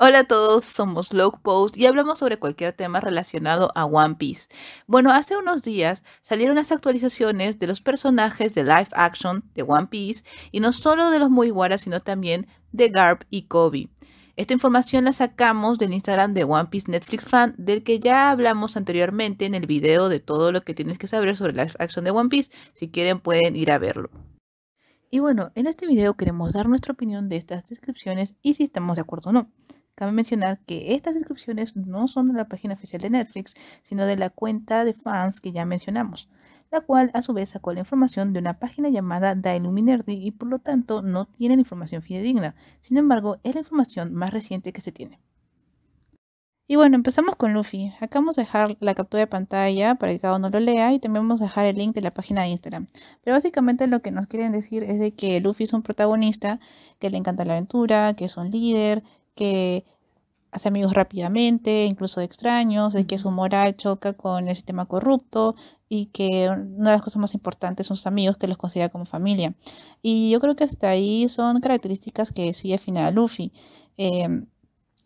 Hola a todos, somos Logpost y hablamos sobre cualquier tema relacionado a One Piece. Bueno, hace unos días salieron las actualizaciones de los personajes de live action de One Piece y no solo de los Mugiwara, sino también de Garp y Kobe. Esta información la sacamos del Instagram de One Piece Netflix Fan, del que ya hablamos anteriormente en el video de todo lo que tienes que saber sobre live action de One Piece. Si quieren pueden ir a verlo. Y bueno, en este video queremos dar nuestra opinión de estas descripciones y si estamos de acuerdo o no. Cabe mencionar que estas descripciones no son de la página oficial de Netflix, sino de la cuenta de fans que ya mencionamos, la cual a su vez sacó la información de una página llamada Da Illuminerdi y por lo tanto no tienen información fidedigna. Sin embargo, es la información más reciente que se tiene. Y bueno, empezamos con Luffy. Acá vamos a dejar la captura de pantalla para que cada uno lo lea y también vamos a dejar el link de la página de Instagram. Pero básicamente lo que nos quieren decir es de que Luffy es un protagonista, que le encanta la aventura, que es un líder, que hace amigos rápidamente, incluso de extraños, de que su moral choca con el sistema corrupto y que una de las cosas más importantes son sus amigos que los considera como familia. Y yo creo que hasta ahí son características que sí afina a Luffy. Em,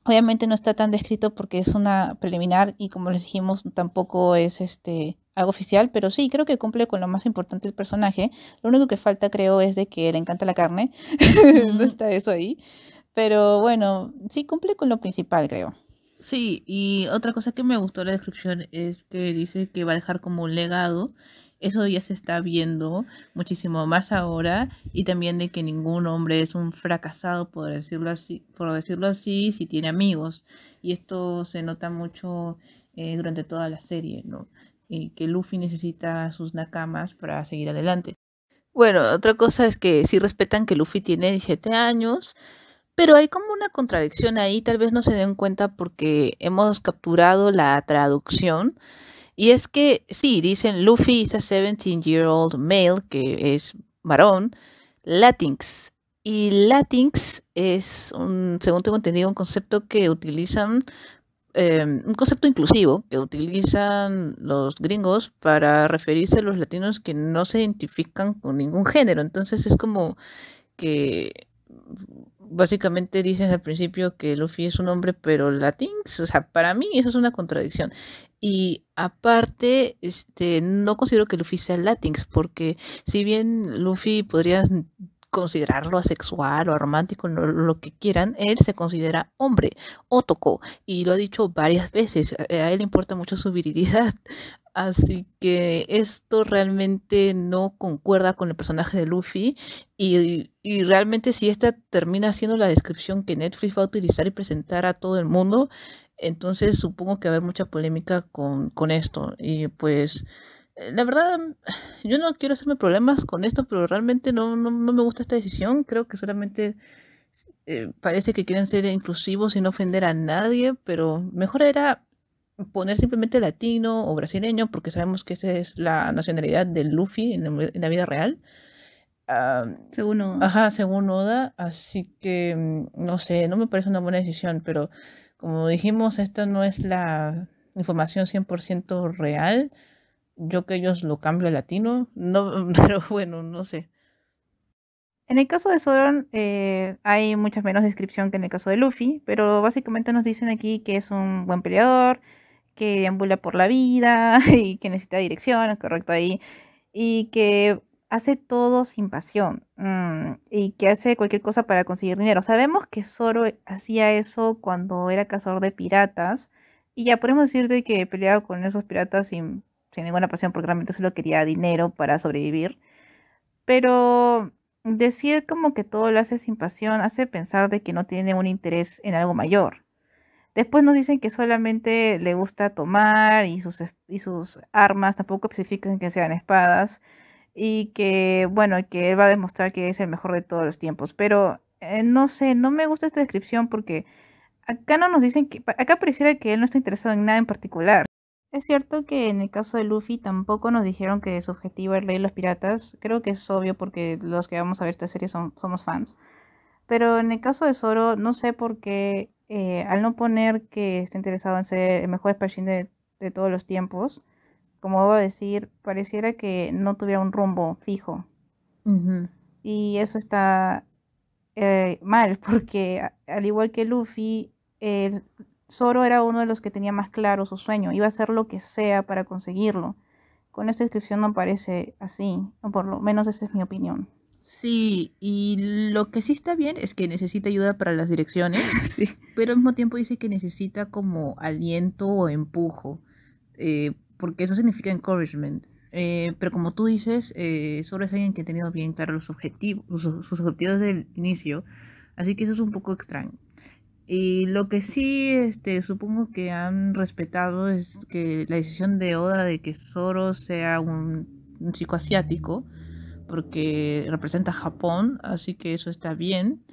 obviamente no está tan descrito porque es una preliminar y como les dijimos tampoco es este algo oficial, pero sí, creo que cumple con lo más importante del personaje. Lo único que falta creo es de que le encanta la carne. no está eso ahí. Pero bueno, sí cumple con lo principal, creo. Sí, y otra cosa que me gustó de la descripción es que dice que va a dejar como un legado. Eso ya se está viendo muchísimo más ahora. Y también de que ningún hombre es un fracasado, por decirlo así, por decirlo así si tiene amigos. Y esto se nota mucho eh, durante toda la serie, ¿no? Y que Luffy necesita sus nakamas para seguir adelante. Bueno, otra cosa es que sí respetan que Luffy tiene 17 años pero hay como una contradicción ahí, tal vez no se den cuenta porque hemos capturado la traducción. Y es que sí, dicen Luffy is a 17-year-old male, que es varón, Latinx. Y Latinx es, un, según tengo entendido, un concepto que utilizan, em, un concepto inclusivo que utilizan los gringos para referirse a los latinos que no se identifican con ningún género. Entonces es como que básicamente dices al principio que Luffy es un hombre, pero latín, o sea, para mí eso es una contradicción. Y aparte, este, no considero que Luffy sea Latins, porque si bien Luffy podría considerarlo asexual o romántico, lo, que quieran, él se considera hombre, Otoko, y lo ha dicho varias veces, a él le importa mucho su virilidad, Así que esto realmente no concuerda con el personaje de Luffy y, realmente si esta termina siendo la descripción que Netflix va a utilizar y presentar a todo el mundo, entonces supongo que va a haber mucha polémica con, esto. Y pues eh, la verdad, yo no quiero hacerme problemas con esto, pero realmente no, me gusta esta decisión. Creo que solamente eh, parece que quieren ser inclusivos y no ofender a nadie, pero mejor era poner simplemente latino o brasileño, porque sabemos que esa es la nacionalidad de Luffy en la, vida real. según Oda. Ajá, según Oda. Así que, mm, no sé, no me parece una buena decisión, pero como dijimos, esta no es la información 100% real. Yo que ellos lo cambio a latino, no, pero bueno, no sé. En el caso de Soron eh, hay muchas menos descripción que en el caso de Luffy, pero básicamente nos dicen aquí que es un buen peleador, que ambula por la vida y que necesita dirección, correcto ahí, y que hace todo sin pasión mm, y que hace cualquier cosa para conseguir dinero. Sabemos que Zoro hacía eso cuando era cazador de piratas y ya podemos decirte que peleaba con esos piratas sin, sin ninguna pasión porque realmente solo quería dinero para sobrevivir. Pero decir como que todo lo hace sin pasión hace pensar de que no tiene un interés en algo mayor. Después nos dicen que solamente le gusta tomar y sus, sus armas tampoco especifican que sean espadas y que, bueno, que él va a demostrar que es el mejor de todos los tiempos. Pero eh, no sé, no me gusta esta descripción porque acá no nos dicen que, acá pareciera que él no está interesado en nada en particular. Es cierto que en el caso de Luffy tampoco nos dijeron que su objetivo era el de los piratas. Creo que es obvio porque los que vamos a ver esta serie somos fans. Pero en el caso de Zoro, no sé por qué eh, al no poner que esté interesado en ser el mejor espadachín de, todos los tiempos, como voy a decir, pareciera que no tuviera un rumbo fijo. Y eso está eh, mal, porque al igual que Luffy, Zoro era uno de los que tenía más claro su sueño, iba a hacer lo que sea para conseguirlo. Con esta descripción no parece así, o por lo menos esa es mi opinión. Sí, y lo que sí está bien es que necesita ayuda para las direcciones, pero al mismo tiempo dice que necesita como aliento o empujo, eh, porque eso significa encouragement. Eh, pero como tú dices, eh, Soro es alguien que ha tenido bien claro los objetivos, sus, objetivos desde el inicio, así que eso es un poco extraño. Y lo que sí este, supongo que han respetado es que la decisión de Oda de que Zoro sea un, psicoasiático porque representa Japón, así que eso está bien.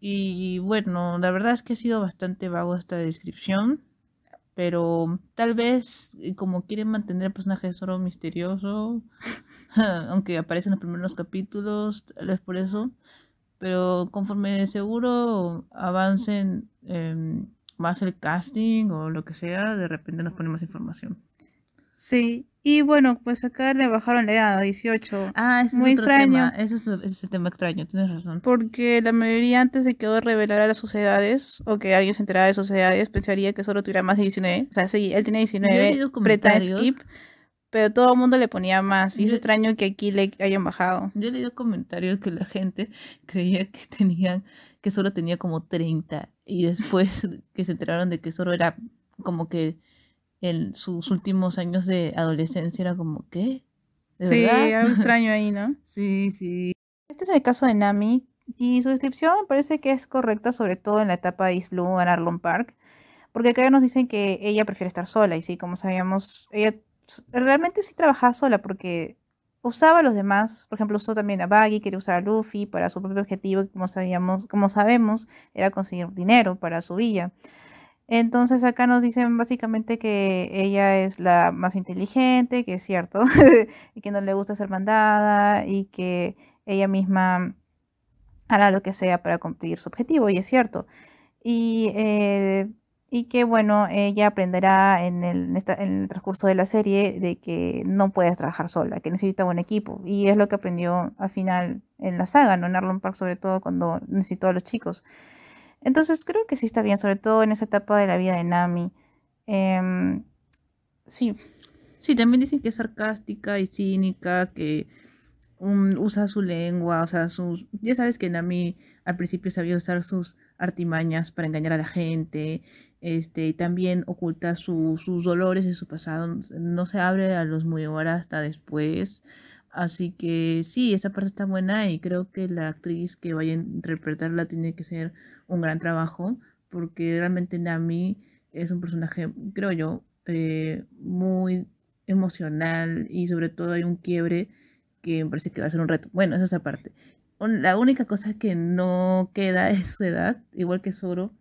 Y bueno, la verdad es que ha sido bastante vago esta descripción, pero tal vez eh, como quieren mantener el personaje de misterioso, aunque aparece en los primeros capítulos, tal vez por eso, pero conforme seguro avancen em, más el casting o lo que sea, de repente nos pone más información. Sí, y bueno, pues acá le bajaron la edad a 18. Ah, es Muy es extraño. Tema. Ese es, el tema extraño, tienes razón. Porque la mayoría antes de que yo revelara las sociedades o que alguien se enterara de sociedades, pensaría que solo tuviera más de 19. O sea, sí, él tiene 19, preta skip, pero todo el mundo le ponía más. Y es extraño que aquí le hayan bajado. Yo he leído comentarios que la gente creía que tenían, que solo tenía como 30. Y después que se enteraron de que solo era como que en sus últimos años de adolescencia era como, ¿qué? sí, algo extraño ahí, ¿no? sí, sí. Este es el caso de Nami y su descripción parece que es correcta, sobre todo en la etapa de East Blue en Arlon Park, porque acá nos dicen que ella prefiere estar sola y sí, como sabíamos, ella realmente sí trabajaba sola porque usaba a los demás, por ejemplo, usó también a Baggy, quería usar a Luffy para su propio objetivo, como sabíamos, como sabemos, era conseguir dinero para su villa. Entonces acá nos dicen básicamente que ella es la más inteligente, que es cierto, y que no le gusta ser mandada y que ella misma hará lo que sea para cumplir su objetivo, y es cierto. Y, eh, que bueno, ella aprenderá en el, transcurso de la serie de que no puedes trabajar sola, que necesita un equipo. Y es lo que aprendió al final en la saga, ¿no? En Arlon Park, sobre todo cuando necesitó a los chicos. Entonces creo que sí está bien, sobre todo en esa etapa de la vida de Nami. Em, sí. Sí, también dicen que es sarcástica y cínica, que mm, usa su lengua, o sea, sus... Ya sabes que Nami al principio sabía usar sus artimañas para engañar a la gente, este, también oculta sus dolores y su pasado, no se abre a los muy hasta después, Así que sí, esa parte está buena y creo que la actriz que vaya a interpretarla tiene que ser un gran trabajo porque realmente Nami es un personaje, creo yo, eh, muy emocional y sobre todo hay un quiebre que me parece que va a ser un reto. Bueno, esa es esa parte. La única cosa que no queda es su edad, igual que Soro.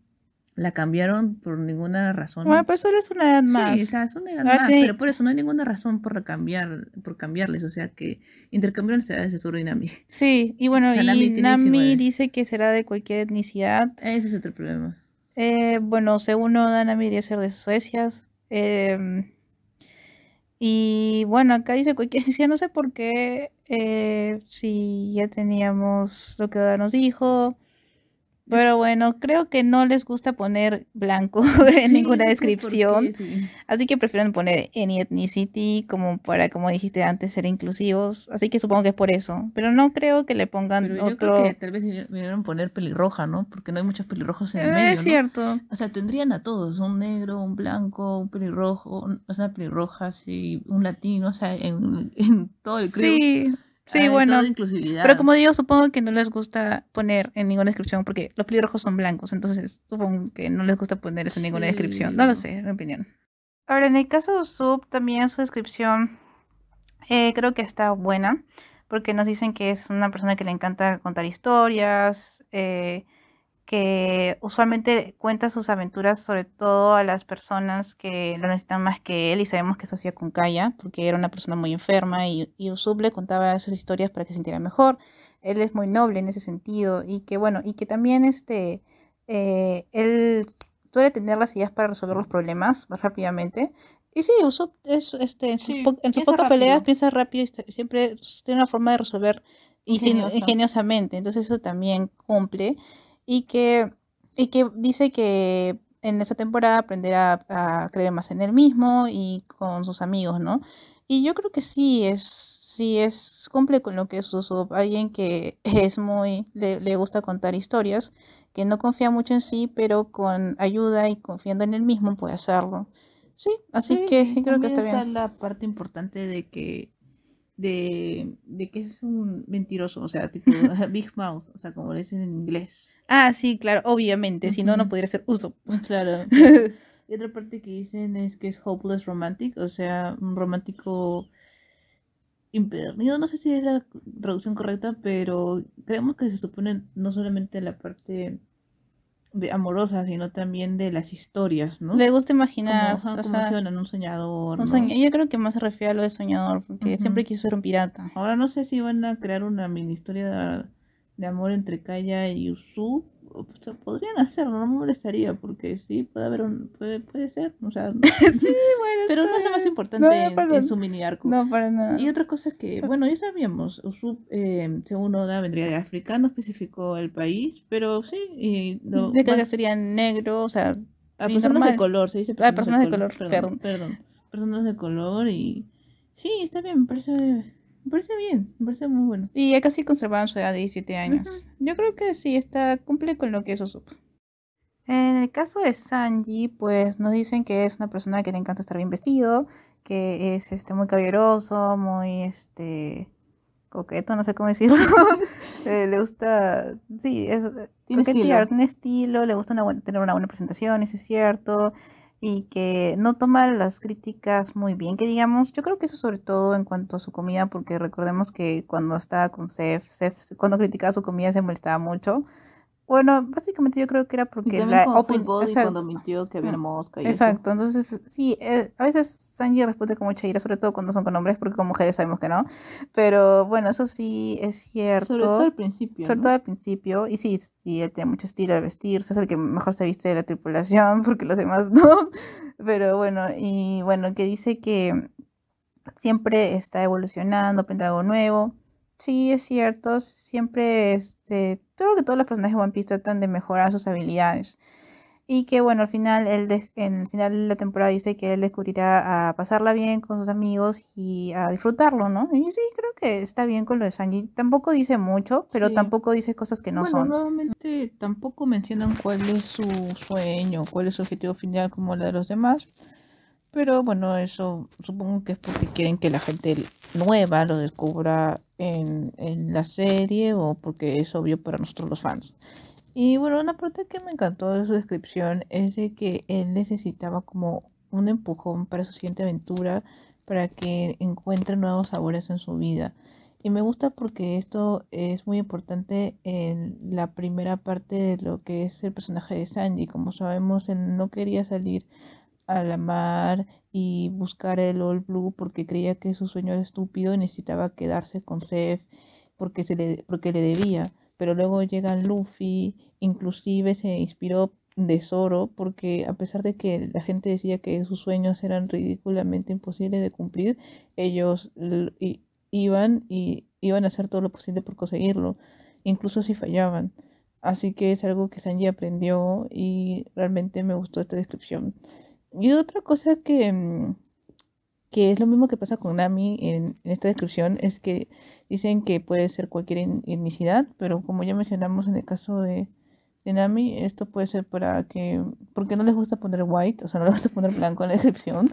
La cambiaron por ninguna razón. Bueno, pero solo es una edad más. Sí, o sea, es una edad ah, más, pero por eso no hay ninguna razón por por cambiarles, o sea que intercambiaron la edades de y Nami. Sí, y bueno, dice que será de cualquier etnicidad. Ese es otro problema. Eh, bueno, según Oda, Nami debería ser de Suecia. Em, y bueno, acá dice cualquier etnicidad. no sé por qué, eh, si ya teníamos lo que Oda nos dijo, pero bueno, creo que no les gusta poner blanco en ninguna descripción. Así que prefieren poner any ethnicity como para, como dijiste antes, ser inclusivos. Así que supongo que es por eso. Pero no creo que le pongan yo otro. Creo que tal vez vinieron a poner pelirroja, ¿no? Porque no hay muchos pelirrojos en el eh, medio. Es cierto. O sea, tendrían a todos: un negro, un blanco, un pelirrojo, una pelirroja sea, un latino, o sea, en, todo el crew Sí. Sí, bueno. Pero como digo, supongo que no les gusta poner en ninguna descripción porque los pelirrojos son blancos, entonces supongo que no les gusta poner eso en ninguna descripción. No lo sé, en mi opinión. Ahora, en el caso de Sub, también su descripción eh, creo que está buena porque nos dicen que es una persona que le encanta contar historias, eh, que usualmente cuenta sus aventuras sobre todo a las personas que lo necesitan más que él y sabemos que eso hacía con Kaya porque era una persona muy enferma y, y le contaba esas historias para que se sintiera mejor. Él es muy noble en ese sentido y que bueno, y que también este, eh, él suele tener las ideas para resolver los problemas más rápidamente. Y sí, Usopp es, este, en, su pocas peleas piensa rápido y siempre tiene una forma de resolver ingeniosamente, entonces eso también cumple y que, que dice que en esta temporada aprenderá a, creer más en él mismo y con sus amigos, ¿no? Y yo creo que sí es, sí es, cumple con lo que es alguien que es muy, le, gusta contar historias, que no confía mucho en sí, pero con ayuda y confiando en él mismo puede hacerlo. Sí, así que sí creo que está, está la parte importante de que de, que es un mentiroso, o sea, tipo Big Mouth, o sea, como le dicen en inglés. Ah, sí, claro, obviamente, si no, no podría ser uso. Claro. y otra parte que dicen es que es hopeless romantic, o sea, un romántico impedernido, no sé si es la traducción correcta, pero creemos que se supone no solamente la parte de amorosa, sino también de las historias, ¿no? Le gusta imaginar cómo, o un soñador. Yo creo que más se refiere a lo de soñador, porque siempre quiso ser un pirata. Ahora no sé si van a crear una mini historia de, de amor entre Kaya y Yusu, podrían hacerlo, no me molestaría, porque sí, puede haber un, puede, puede ser, o sea, sí, bueno, pero no es lo más importante en, su mini arco. Y otra cosa que, bueno, ya sabíamos, Usup, eh, según Oda, vendría de africano, no especificó el país, pero sí. Y lo, de que, sería negro, o sea, a ah, personas de color, se dice de, color, perdón, personas de color y sí, está bien, me parece me parece bien, me parece muy bueno. Y ya casi conservaron su edad de 17 años. Yo creo que sí, está, cumple con lo que eso supo. En el caso de Sanji, pues nos dicen que es una persona que le encanta estar bien vestido, que es este, muy caballeroso, muy este, coqueto, no sé cómo decirlo. Eh, le gusta, sí, es, tiene coquetear, estilo. estilo, le gusta tener una buena presentación, eso es cierto y que no toma las críticas muy bien, que digamos, yo creo que eso sobre todo en cuanto a su comida, porque recordemos que cuando estaba con Seth, Seth cuando criticaba su comida se molestaba mucho, bueno, básicamente yo creo que era porque la open, o sea, cuando mintió que había ah, mosca y Exacto, entonces sí, eh, a veces Sanji responde con mucha ira, sobre todo cuando son con hombres, porque como mujeres sabemos que no. Pero bueno, eso sí es cierto. Sobre todo al principio. Sobre todo al principio. Y sí, sí, él tiene mucho estilo de vestirse, es el que mejor se viste de la tripulación, porque los demás no. Pero bueno, y bueno, que dice que siempre está evolucionando, aprende algo nuevo Sí, es cierto. Siempre, este, creo que todos los personajes de One Piece tratan de mejorar sus habilidades. Y que bueno, al final, él en el final de la temporada dice que él descubrirá a pasarla bien con sus amigos y a disfrutarlo, ¿no? Y sí, creo que está bien con lo de Sanji. Tampoco dice mucho, pero tampoco dice cosas que no bueno, son. Nuevamente, tampoco mencionan cuál es su sueño, cuál es su objetivo final como la de los demás. Pero bueno, eso supongo que es porque quieren que la gente nueva lo descubra en, la serie o porque es obvio para nosotros los fans. Y bueno, una parte que me encantó de su descripción es de que él necesitaba como un empujón para su siguiente aventura, para que encuentre nuevos sabores en su vida. Y me gusta porque esto es muy importante en la primera parte de lo que es el personaje de Sanji. Como sabemos, él no quería salir al la mar y buscar el All Blue porque creía que su sueño era estúpido y necesitaba quedarse con Seth porque, se le, porque le debía. Pero luego llega Luffy, inclusive se inspiró de Zoro porque a pesar de que la gente decía que sus sueños eran ridículamente imposibles de cumplir, ellos iban y iban a hacer todo lo posible por conseguirlo, incluso si fallaban. Así que es algo que Sanji aprendió y realmente me gustó esta descripción. Y otra cosa que, mm, que es lo mismo que pasa con Nami en, esta descripción es que dicen que puede ser cualquier etnicidad, pero como ya mencionamos en el caso de, Nami, esto puede ser para que, porque no les gusta poner white, o sea, no les gusta poner blanco en la descripción,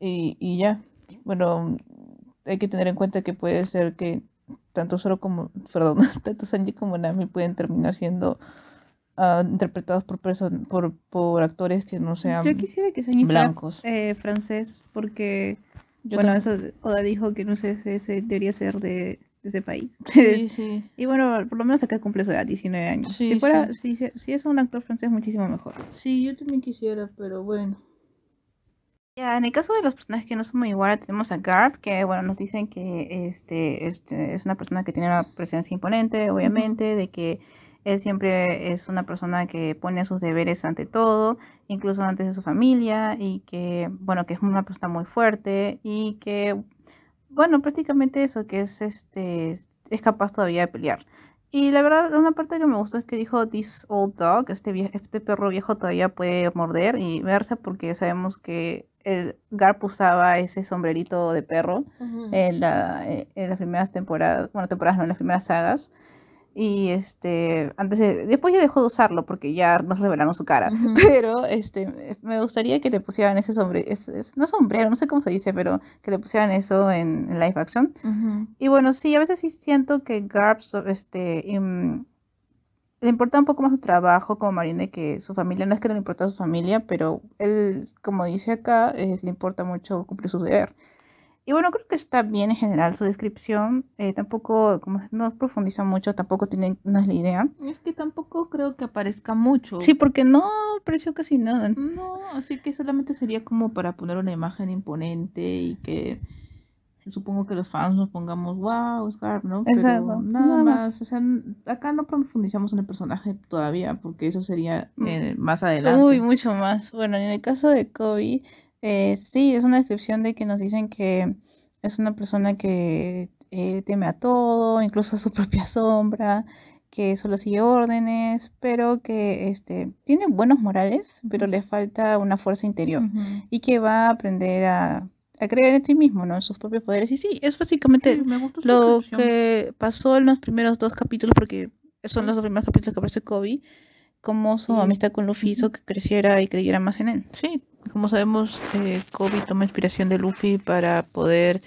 y, ya, bueno, hay que tener en cuenta que puede ser que tanto solo como, perdón, tanto Sanji como Nami pueden terminar siendo Ah, interpretados por, por, por actores que no sean Yo quisiera que sean blancos. Eh, francés, porque, Yo bueno, eso Oda dijo que no sé, si debería ser de, ese país. y bueno, por lo menos acá cumple su edad, 19 años. si, fuera, si, es un actor francés, muchísimo mejor. Sí, yo también quisiera, pero bueno. Ya, en el caso de los personajes que no son muy iguales, tenemos a Garb, que bueno, nos dicen que este, este es una persona que tiene una presencia imponente, obviamente, de que él siempre es una persona que pone sus deberes ante todo, incluso antes de su familia, y que, bueno, que es una persona muy fuerte y que, bueno, prácticamente eso, que es, este, es capaz todavía de pelear. Y la verdad, una parte que me gustó es que dijo This old dog, este, este perro viejo todavía puede morder y verse porque sabemos que el Garp usaba ese sombrerito de perro en, en, las primeras temporadas, bueno, temporadas no, en las primeras sagas. Y este, antes después ya dejó de usarlo porque ya nos revelaron su cara. Pero este, me gustaría que le pusieran ese sombrero, no sombrero, no sé cómo se dice, pero que le pusieran eso en, live action. Y bueno, sí, a veces sí siento que Garb este, le importa un poco más su trabajo como marine que su familia. No es que no le importa su familia, pero él, como dice acá, eh, le importa mucho cumplir su deber. Y bueno, creo que está bien en general su descripción. Eh, tampoco, como no profundiza mucho, tampoco tiene, una la idea. Es que tampoco creo que aparezca mucho. Sí, porque no apareció casi nada. No, así que solamente sería como para poner una imagen imponente y que supongo que los fans nos pongamos, wow, Oscar, ¿no? Pero Nada, más. O sea, acá no profundizamos en el personaje todavía, porque eso sería mm. eh, más adelante. Uy, mucho más. Bueno, en el caso de Kobe, eh, sí, es una descripción de que nos dicen que es una persona que eh, teme a todo, incluso a su propia sombra, que solo sigue órdenes, pero que este, tiene buenos morales, pero le falta una fuerza interior y que va a aprender a, a, creer en sí mismo, en sus propios poderes. Y sí, es básicamente lo que pasó en los primeros dos capítulos, porque son los dos primeros capítulos que aparece Kobe como su amistad con Luffy hizo que creciera y creyera más en él. Sí, como sabemos, eh, Kobe toma inspiración de Luffy para poder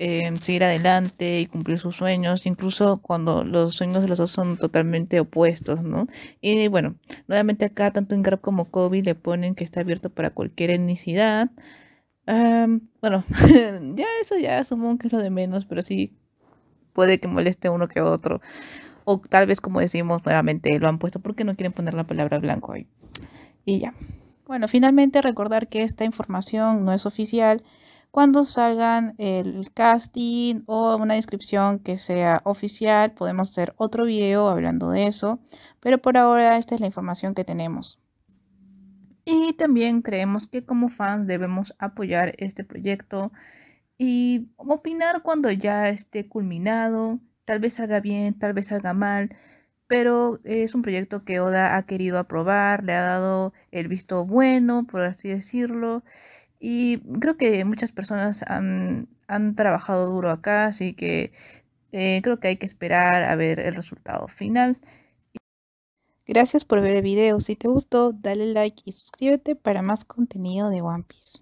eh, seguir adelante y cumplir sus sueños, incluso cuando los sueños de los dos son totalmente opuestos, ¿no? Y bueno, nuevamente acá tanto en como Kobe le ponen que está abierto para cualquier etnicidad. bueno, ya eso ya supongo que es lo de menos, pero sí puede que moleste uno que otro. O tal vez, como decimos nuevamente, lo han puesto porque no quieren poner la palabra blanco ahí. Y ya. Bueno, finalmente recordar que esta información no es oficial. Cuando salgan el casting o una descripción que sea oficial, podemos hacer otro video hablando de eso. Pero por ahora esta es la información que tenemos. Y también creemos que como fans debemos apoyar este proyecto y opinar cuando ya esté culminado Tal vez salga bien, tal vez salga mal, pero es un proyecto que Oda ha querido aprobar, le ha dado el visto bueno, por así decirlo. Y creo que muchas personas han, trabajado duro acá, así que eh, creo que hay que esperar a ver el resultado final. Gracias por ver el video. Si te gustó, dale like y suscríbete para más contenido de One Piece.